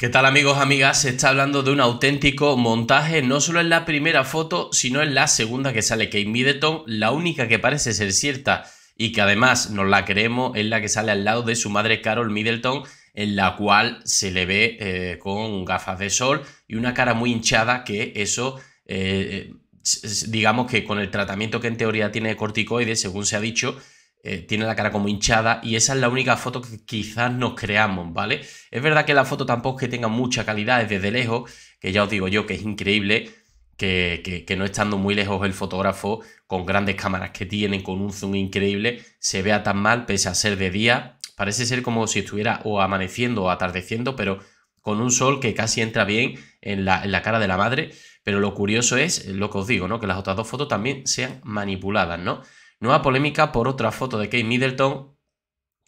¿Qué tal amigos, amigas? Se está hablando de un auténtico montaje, no solo en la primera foto, sino en la segunda que sale Kate Middleton, la única que parece ser cierta y que además nos la creemos es la que sale al lado de su madre Carol Middleton, en la cual se le ve eh, con gafas de sol y una cara muy hinchada que eso... Eh, eh, digamos que con el tratamiento que en teoría tiene de corticoides, según se ha dicho, eh, tiene la cara como hinchada y esa es la única foto que quizás nos creamos, ¿vale? Es verdad que la foto tampoco es que tenga mucha calidad desde lejos, que ya os digo yo que es increíble que, no estando muy lejos el fotógrafo, con grandes cámaras que tienen, con un zoom increíble, se vea tan mal pese a ser de día. Parece ser como si estuviera o amaneciendo o atardeciendo, pero con un sol que casi entra bien en la, en la cara de la madre. Pero lo curioso es, lo que os digo, ¿no? Que las otras dos fotos también sean manipuladas, ¿no? Nueva polémica por otra foto de Kate Middleton.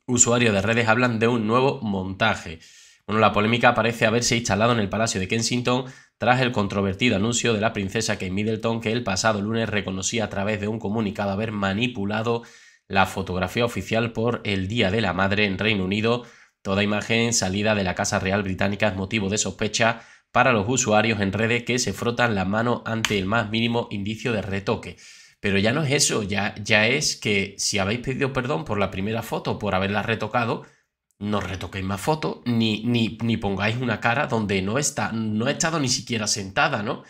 Usuarios de redes hablan de un nuevo montaje. Bueno, la polémica parece haberse instalado en el Palacio de Kensington tras el controvertido anuncio de la princesa Kate Middleton que el pasado lunes reconocía a través de un comunicado haber manipulado la fotografía oficial por el Día de la Madre en Reino Unido. Toda imagen salida de la Casa Real Británica es motivo de sospecha para los usuarios en redes que se frotan la mano ante el más mínimo indicio de retoque. Pero ya no es eso, ya, ya es que si habéis pedido perdón por la primera foto, por haberla retocado, no retoquéis más fotos, ni, ni, ni, pongáis una cara donde no, está, no he estado ni siquiera sentada, ¿no?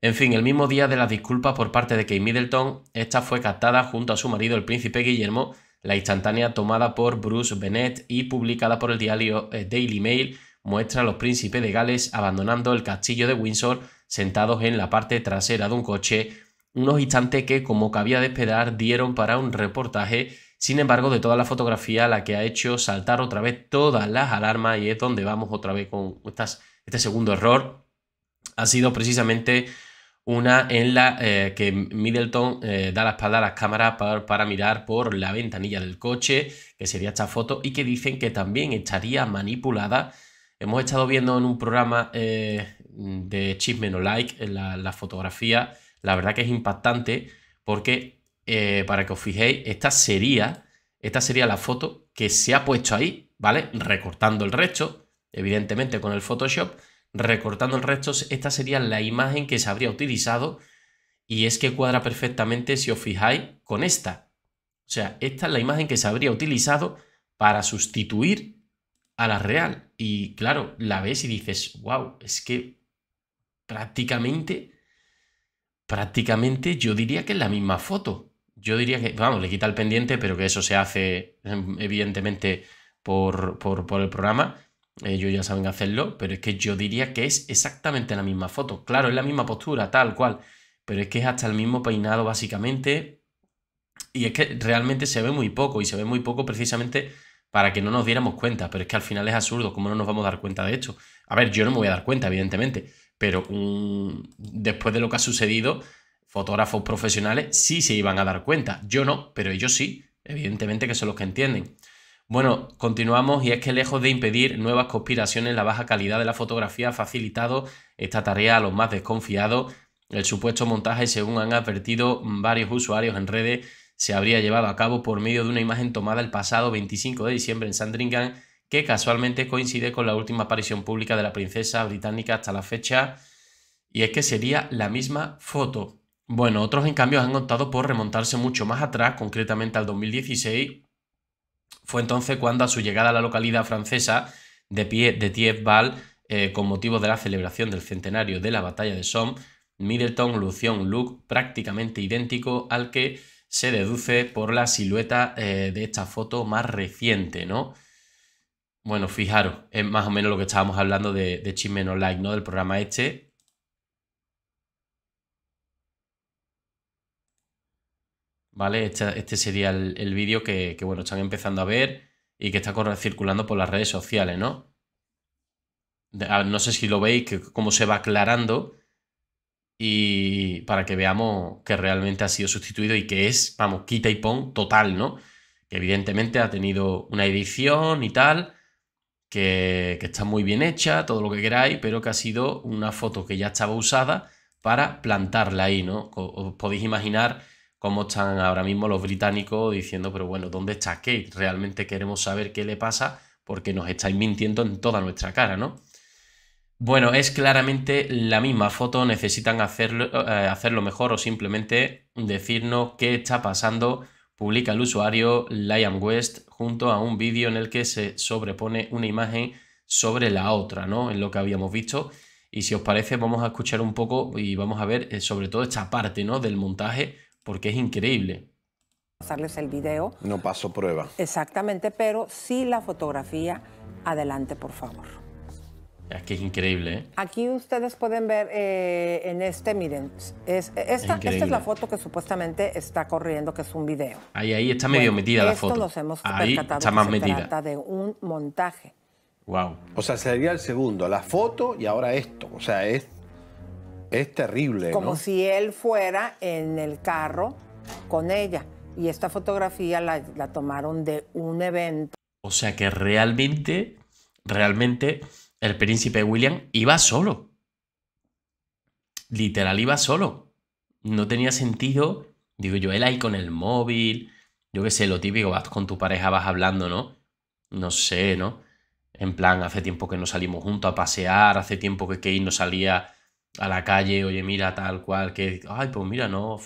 En fin, el mismo día de la disculpa por parte de Kate Middleton, esta fue captada junto a su marido, el príncipe Guillermo, la instantánea tomada por Bruce Bennett y publicada por el diario eh, Daily Mail muestra a los príncipes de Gales abandonando el castillo de Windsor sentados en la parte trasera de un coche unos instantes que, como cabía de esperar, dieron para un reportaje. Sin embargo, de toda la fotografía, la que ha hecho saltar otra vez todas las alarmas y es donde vamos otra vez con estas, este segundo error, ha sido precisamente una en la eh, que Middleton eh, da la espalda a las cámaras para, mirar por la ventanilla del coche, que sería esta foto, y que dicen que también estaría manipulada. Hemos estado viendo en un programa eh, de Chisme No Like la fotografía la verdad que es impactante porque, eh, para que os fijéis, esta sería, esta sería la foto que se ha puesto ahí, ¿vale? Recortando el resto, evidentemente con el Photoshop, recortando el resto, esta sería la imagen que se habría utilizado y es que cuadra perfectamente, si os fijáis, con esta. O sea, esta es la imagen que se habría utilizado para sustituir a la real. Y claro, la ves y dices, wow, es que prácticamente prácticamente yo diría que es la misma foto. Yo diría que, vamos, le quita el pendiente, pero que eso se hace evidentemente por, por, el programa. Ellos ya saben hacerlo, pero es que yo diría que es exactamente la misma foto. Claro, es la misma postura, tal cual, pero es que es hasta el mismo peinado básicamente. Y es que realmente se ve muy poco y se ve muy poco precisamente para que no nos diéramos cuenta, pero es que al final es absurdo, ¿cómo no nos vamos a dar cuenta de esto? A ver, yo no me voy a dar cuenta, evidentemente, pero después de lo que ha sucedido, fotógrafos profesionales sí se iban a dar cuenta, yo no, pero ellos sí, evidentemente que son los que entienden. Bueno, continuamos y es que lejos de impedir nuevas conspiraciones, la baja calidad de la fotografía ha facilitado esta tarea a los más desconfiados. El supuesto montaje, según han advertido varios usuarios en redes, se habría llevado a cabo por medio de una imagen tomada el pasado 25 de diciembre en Sandringham, que casualmente coincide con la última aparición pública de la princesa británica hasta la fecha, y es que sería la misma foto. Bueno, otros en cambio han optado por remontarse mucho más atrás, concretamente al 2016. Fue entonces cuando a su llegada a la localidad francesa de, pie, de eh, con motivo de la celebración del centenario de la batalla de Somme, Middleton lució un look prácticamente idéntico al que se deduce por la silueta eh, de esta foto más reciente, ¿no? Bueno, fijaros, es más o menos lo que estábamos hablando de, de Chisme No Like, ¿no? Del programa este, ¿vale? Este, sería el, vídeo que, bueno, están empezando a ver y que está circulando por las redes sociales, ¿no? No sé si lo veis, que cómo se va aclarando y para que veamos que realmente ha sido sustituido y que es, vamos, quita y pon total, ¿no? Que evidentemente ha tenido una edición y tal, que, que, está muy bien hecha, todo lo que queráis, pero que ha sido una foto que ya estaba usada para plantarla ahí, ¿no? Os podéis imaginar cómo están ahora mismo los británicos diciendo, pero bueno, ¿dónde está Kate? Realmente queremos saber qué le pasa porque nos estáis mintiendo en toda nuestra cara, ¿no? Bueno, es claramente la misma foto, necesitan hacerlo, eh, hacerlo mejor o simplemente decirnos qué está pasando, publica el usuario Liam West junto a un vídeo en el que se sobrepone una imagen sobre la otra, ¿no? En lo que habíamos visto. Y si os parece, vamos a escuchar un poco y vamos a ver eh, sobre todo esta parte, ¿no? Del montaje, porque es increíble pasarles el vídeo... No paso prueba. Exactamente, pero sí la fotografía. Adelante, por favor. Es que es increíble. ¿eh? Aquí ustedes pueden ver eh, en este, miren, esta, es es la foto que supuestamente está corriendo, que es un video. Ahí, ahí está medio metida la esto foto. Nos hemos ahí está más metida. de un montaje. Wow. O sea, sería el segundo, la foto y ahora esto. O sea, es, es terrible. Como si él fuera en el carro con ella. Y esta fotografía la, la tomaron de un evento. O sea que realmente realmente el príncipe William iba solo. Literal iba solo. No tenía sentido, digo yo, él ahí con el móvil, yo qué sé, lo típico, vas con tu pareja, vas hablando, ¿no? No sé, ¿no? En plan, hace tiempo que no salimos juntos a pasear, hace tiempo que Kate no salía a la calle, oye, mira, tal cual, que, ay, pues mira, no,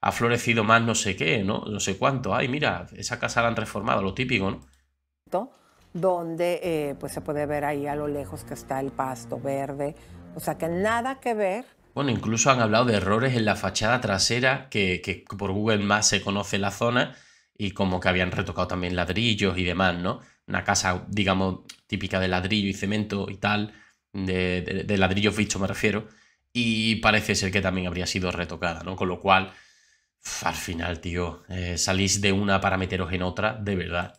ha florecido más no sé qué, ¿no? No sé cuánto, ay, mira, esa casa la han reformado, lo típico, ¿no? donde eh, pues se puede ver ahí a lo lejos que está el pasto verde. O sea que nada que ver. Bueno, incluso han hablado de errores en la fachada trasera, que, por Google más se conoce la zona, y como que habían retocado también ladrillos y demás, ¿no? Una casa, digamos, típica de ladrillo y cemento y tal, de, de, ladrillos me refiero, y parece ser que también habría sido retocada, ¿no? Con lo cual, al final, tío, eh, salís de una para meteros en otra, de verdad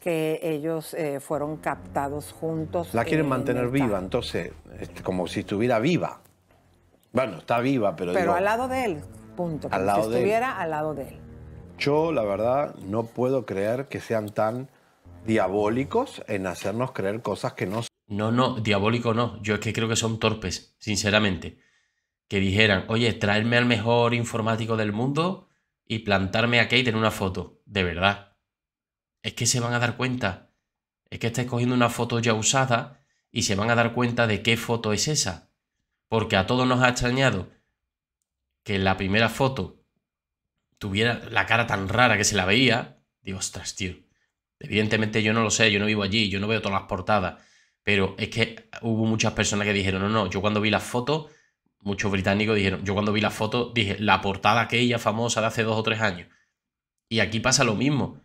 que ellos eh, fueron captados juntos. La quieren mantener viva, entonces, este, como si estuviera viva. Bueno, está viva, pero... Pero al lado de él, punto. Al lado si estuviera al lado de él. Yo, la verdad, no puedo creer que sean tan diabólicos en hacernos creer cosas que no No, no, diabólico no. Yo es que creo que son torpes, sinceramente. Que dijeran, oye, traerme al mejor informático del mundo y plantarme a Kate en una foto. De verdad es que se van a dar cuenta. Es que estáis cogiendo una foto ya usada y se van a dar cuenta de qué foto es esa. Porque a todos nos ha extrañado que la primera foto tuviera la cara tan rara que se la veía. Digo, ostras, tío. Evidentemente yo no lo sé, yo no vivo allí, yo no veo todas las portadas. Pero es que hubo muchas personas que dijeron, no, no, yo cuando vi la foto muchos británicos dijeron, yo cuando vi la foto dije, la portada aquella famosa de hace dos o tres años. Y aquí pasa lo mismo.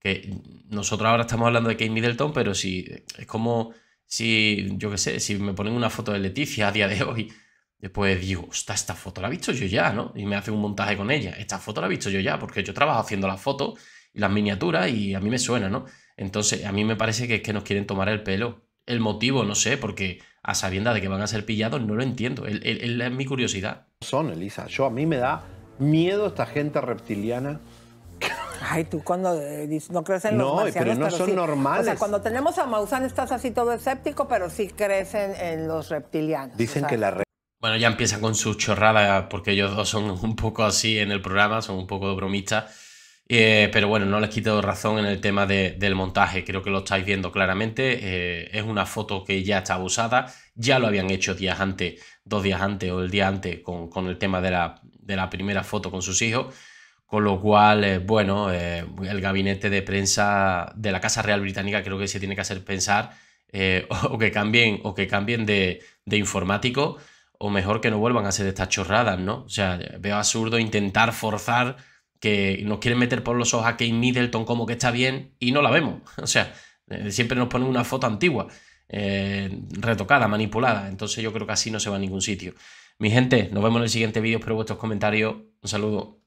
Que nosotros ahora estamos hablando de Kate Middleton, pero si es como si, yo qué sé, si me ponen una foto de Leticia a día de hoy, después digo, esta, esta foto la he visto yo ya, ¿no? Y me hace un montaje con ella. Esta foto la he visto yo ya, porque yo trabajo haciendo las fotos y las miniaturas y a mí me suena, ¿no? Entonces, a mí me parece que es que nos quieren tomar el pelo. El motivo, no sé, porque a sabiendas de que van a ser pillados, no lo entiendo. Es mi curiosidad. Son, Elisa. Yo a mí me da miedo esta gente reptiliana Ay, tú cuando eh, no crecen en los no, Pero no, son normales. O sea, cuando tenemos a Maussan estás así todo escéptico, pero sí crecen en, los reptilianos. Dicen que la... Bueno, ya empieza con su chorrada, porque ellos dos son un poco así en el programa, son un poco bromistas. Eh, pero bueno, no les quito razón en el tema del montaje, creo que lo estáis viendo claramente. Eh, es una foto que ya está usada, ya lo habían hecho días antes, dos días antes o el día antes con, con el tema de la, de la primera foto con sus hijos con lo cual, eh, bueno, eh, el gabinete de prensa de la Casa Real Británica creo que se tiene que hacer pensar eh, o que cambien, o que cambien de, informático, o mejor que no vuelvan a hacer estas chorradas, ¿no? O sea, veo absurdo intentar forzar que nos quieren meter por los ojos a Kate Middleton como que está bien y no la vemos. O sea, siempre nos ponen una foto antigua, retocada, manipulada. Entonces yo creo que así no se va a ningún sitio. Mi gente, nos vemos en el siguiente vídeo. Espero vuestros comentarios. Un saludo.